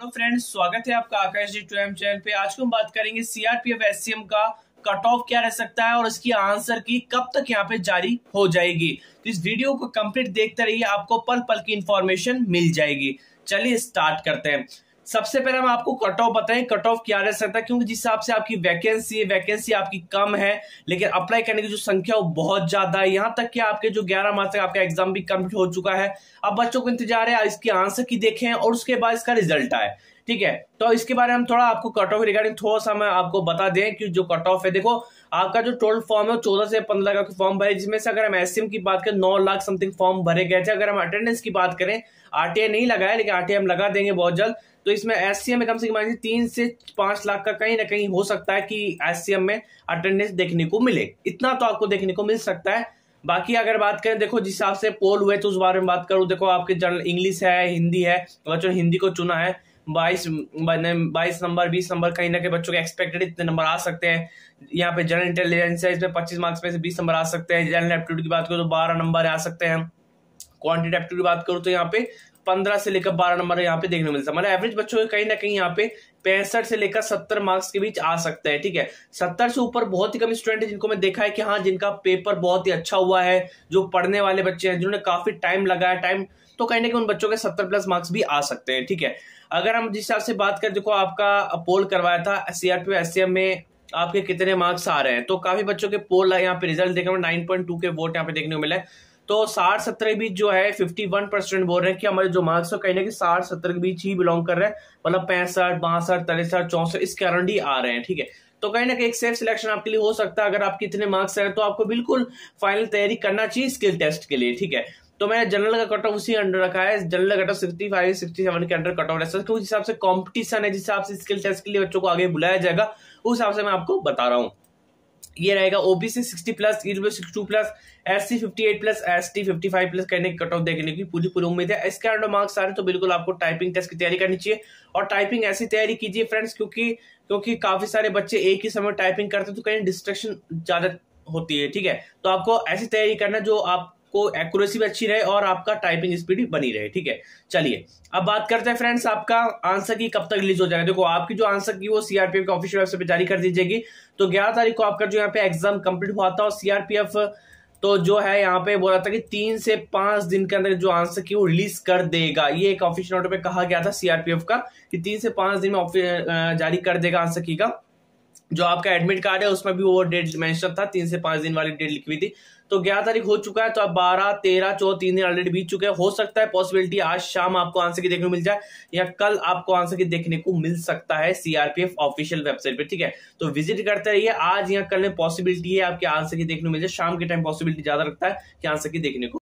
hello friends स्वागत है आपका आकाश जी टू चैनल पे आज हम बात करेंगे सीआरपीएफ एस का कट ऑफ क्या रह सकता है और इसकी आंसर की कब तक यहाँ पे जारी हो जाएगी तो इस वीडियो को कंप्लीट देखते रहिए आपको पल पल की इंफॉर्मेशन मिल जाएगी चलिए स्टार्ट करते हैं सबसे पहले हम आपको कट ऑफ बताएं कट ऑफ क्या रह सकता है क्योंकि जिस हिसाब से आपकी वैकेंसी है वैकेंसी आपकी कम है लेकिन अप्लाई करने की जो संख्या वो बहुत ज्यादा है यहाँ तक कि आपके जो ग्यारह मार्च तक आपका एग्जाम भी कम्प्लीट हो चुका है अब बच्चों को इंतजार है इसकी आंसर की देखें और उसके बाद इसका रिजल्ट आए ठीक है तो इसके बारे में हम थोड़ा आपको कट ऑफ रिगार्डिंग थोड़ा सा मैं आपको बता दें कि जो कट ऑफ है देखो आपका जो टोटल फॉर्म है चौदह से पंद्रह लाख फॉर्म भरे जिसमें से अगर हम एस की बात करें नौ लाख समथिंग फॉर्म भरे गए थे अगर हम अटेंडेंस की बात करें आरटीआई नहीं लगाया लेकिन आरटीआई हम लगा देंगे बहुत जल्द तो इसमें एस में कम से कम तीन से पांच लाख का कहीं ना कहीं हो सकता है कि एस में अटेंडेंस देखने को मिले इतना तो आपको देखने को मिल सकता है बाकी अगर बात करें देखो जिस हिसाब से पोल हुए तो उस बारे में बात करूं देखो आपके जनरल इंग्लिश है हिंदी है बच्चों हिंदी को चुना है बाईस बाईस नंबर बीस नंबर कहीं ना कहीं बच्चों के एक्सपेक्टेड इतने नंबर आ सकते हैं यहाँ पे जनरल इंटेलिजेंस है इसमें पच्चीस मार्क्स में से बीस नंबर आ सकते हैं जनरल एप्टीट्यूड की बात करो तो बारह नंबर आ सकते हैं क्वान्टिटेटिव की बात करूँ तो यहाँ पे पंद्रह से लेकर बारह नंबर यहाँ पे देखने मिलता है मतलब एवरेज बच्चों के कहीं ना कहीं यहाँ पे पैंसठ से लेकर सत्तर मार्क्स के बीच आ सकता है ठीक है सत्तर से ऊपर बहुत ही कम स्टूडेंट है जिनको मैं देखा है कि हाँ जिनका पेपर बहुत ही अच्छा हुआ है जो पढ़ने वाले बच्चे हैं जिन्होंने काफी टाइम लगाया टाइम तो कहीं ना कहीं उन बच्चों के सत्तर प्लस मार्क्स भी आ सकते हैं ठीक है अगर हम जिस हिसाब से बात कर देखो आपका पोल करवाया था सीआरपी एस में आपके कितने मार्क्स आ रहे हैं तो काफी बच्चों के पोल यहाँ पे रिजल्ट देखने में नाइन पॉइंट टू के वोट यहाँ पे देखने को मिला है तो साठ सत्तर के बीच जो है फिफ्टी वन परसेंट बोल रहे हैं कि हमारे जो मार्क्स कहीं ना कि साठ सत्तर के बीच ही बिलोंग कर रहे हैं मतलब पैंसठ बासठ तिरसठ चौसठ इसके कारण ही आ रहे हैं ठीक है तो कहीं ना कहीं एक सेफ सिलेक्शन आपके लिए हो सकता है अगर आपके इतने मार्क्स हैं तो आपको बिल्कुल फाइनल तैयारी करना चाहिए स्किल टेस्ट के लिए ठीक है तो मैंने जनरल का कट ऑफ उसी अंडर रखा है general cut off sixty five sixty seven के अंडर कट ऑफ रहता है तो उस हिसाब से कॉम्पिटिशन है जिस हिसाब से स्किल टेस्ट के लिए बच्चों को आगे बुलाया जाएगा उस हिसाब से मैं आपको बता रहा हूँ ये रहेगा OBC sixty plus EW sixty two plus S C fifty eight plus S T fifty five plus कहने की कट ऑफ देखने की पूरी पूरी उम्मीद है इसके अंडर मार्क्स आ रहे हैं तो बिल्कुल आपको टाइपिंग टेस्ट की तैयारी करनी चाहिए और टाइपिंग ऐसी तैयारी कीजिए फ्रेंड्स क्योंकि क्योंकि काफी सारे बच्चे एक ही समय टाइपिंग करते हैं तो कहीं डिस्ट्रेक्शन ज्यादा होती है ठीक है तो आपको ऐसी तैयारी करना जो आप को एक्यूरेसी भी अच्छी रहे और आपका टाइपिंग स्पीड भी बनी रहे ठीक है चलिए अब बात करते हैं फ्रेंड्स आपका आंसर की कब तक रिलीज हो जाएगा देखो आपकी जो आंसर की वो सीआरपीएफ की ऑफिशियल वेबसाइट पर जारी कर दीजिएगी तो ग्यारह तारीख को आपका जो यहाँ पे एग्जाम कंप्लीट हुआ था और सीआरपीएफ तो जो है यहाँ पे बोला था कि तीन से पांच दिन के अंदर जो आंसर की वो रिलीज कर देगा ये एक ऑफिशियल नोट पे कहा गया था सीआरपीएफ का कि तीन से पांच दिन में जारी कर देगा आंसर की का जो आपका एडमिट कार्ड है उसमें भी वो डेट मेंशन था तीन से पाँच दिन वाली डेट लिखी हुई थी तो ग्यारह तारीख हो चुका है तो अब बारह तेरह चौदह तीन दिन ऑलरेडी बीत चुके हैं हो सकता है पॉसिबिलिटी आज शाम आपको आंसर की देखने को मिल जाए या कल आपको आंसर की देखने को मिल सकता है सीआरपीएफ ऑफिशियल वेबसाइट पे ठीक है तो विजिट करते रहिए आज या कल में पॉसिबिलिटी है आपके आंसर की देखने को मिल जाए शाम के टाइम पॉसिबिलिटी ज्यादा रखता है कि आंसर की देखने को